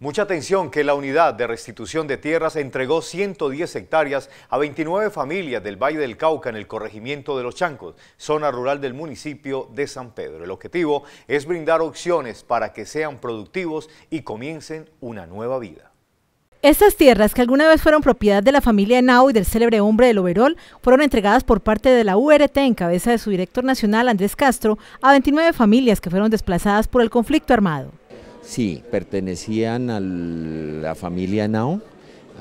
Mucha atención que la unidad de restitución de tierras entregó 110 hectáreas a 29 familias del Valle del Cauca en el corregimiento de Los Chancos, zona rural del municipio de San Pedro. El objetivo es brindar opciones para que sean productivos y comiencen una nueva vida. Estas tierras, que alguna vez fueron propiedad de la familia Nau y del célebre hombre del Oberol, fueron entregadas por parte de la URT en cabeza de su director nacional Andrés Castro a 29 familias que fueron desplazadas por el conflicto armado. Sí, pertenecían a la familia Nao,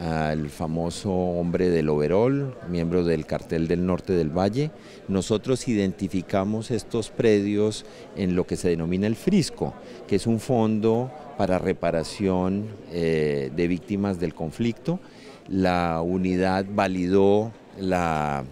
al famoso hombre del overol, miembro del cartel del norte del valle. Nosotros identificamos estos predios en lo que se denomina el Frisco, que es un fondo para reparación eh, de víctimas del conflicto. La unidad validó la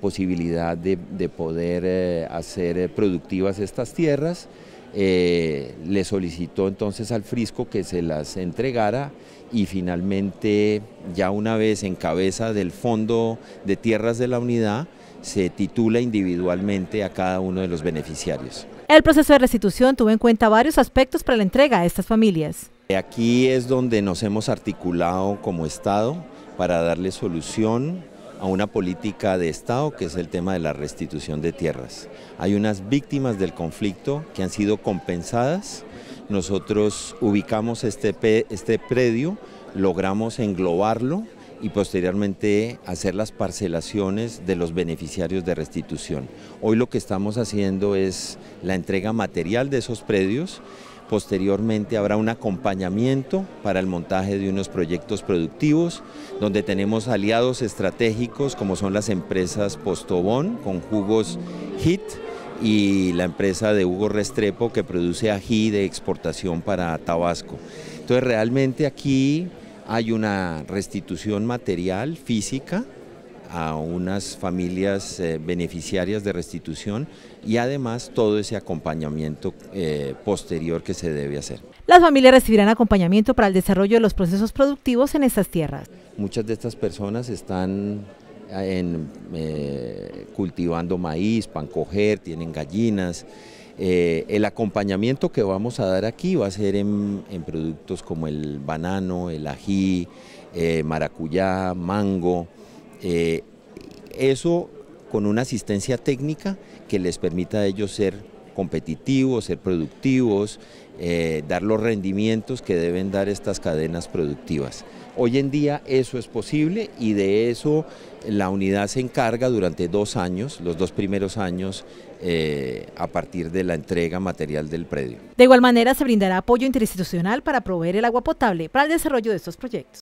posibilidad de, poder eh, hacer eh, productivas estas tierras eh, le solicitó entonces al Frisco que se las entregara y finalmente ya una vez en cabeza del Fondo de Tierras de la Unidad se titula individualmente a cada uno de los beneficiarios. El proceso de restitución tuvo en cuenta varios aspectos para la entrega a estas familias. Eh, aquí es donde nos hemos articulado como Estado para darle solución a una política de Estado que es el tema de la restitución de tierras. Hay unas víctimas del conflicto que han sido compensadas. Nosotros ubicamos este, este predio, logramos englobarlo y posteriormente hacer las parcelaciones de los beneficiarios de restitución. Hoy lo que estamos haciendo es la entrega material de esos predios Posteriormente habrá un acompañamiento para el montaje de unos proyectos productivos, donde tenemos aliados estratégicos como son las empresas Postobón con jugos HIT y la empresa de Hugo Restrepo que produce ají de exportación para Tabasco. Entonces realmente aquí hay una restitución material, física, a unas familias eh, beneficiarias de restitución y además todo ese acompañamiento eh, posterior que se debe hacer. Las familias recibirán acompañamiento para el desarrollo de los procesos productivos en estas tierras. Muchas de estas personas están eh, cultivando maíz, pancoger, tienen gallinas. el acompañamiento que vamos a dar aquí va a ser en, productos como el banano, el ají, maracuyá, mango. Eh, eso con una asistencia técnica que les permita a ellos ser competitivos, ser productivos, eh, dar los rendimientos que deben dar estas cadenas productivas. Hoy en día eso es posible y de eso la unidad se encarga durante dos años, los dos primeros años, eh, a partir de la entrega material del predio. De igual manera se brindará apoyo interinstitucional para proveer el agua potable para el desarrollo de estos proyectos.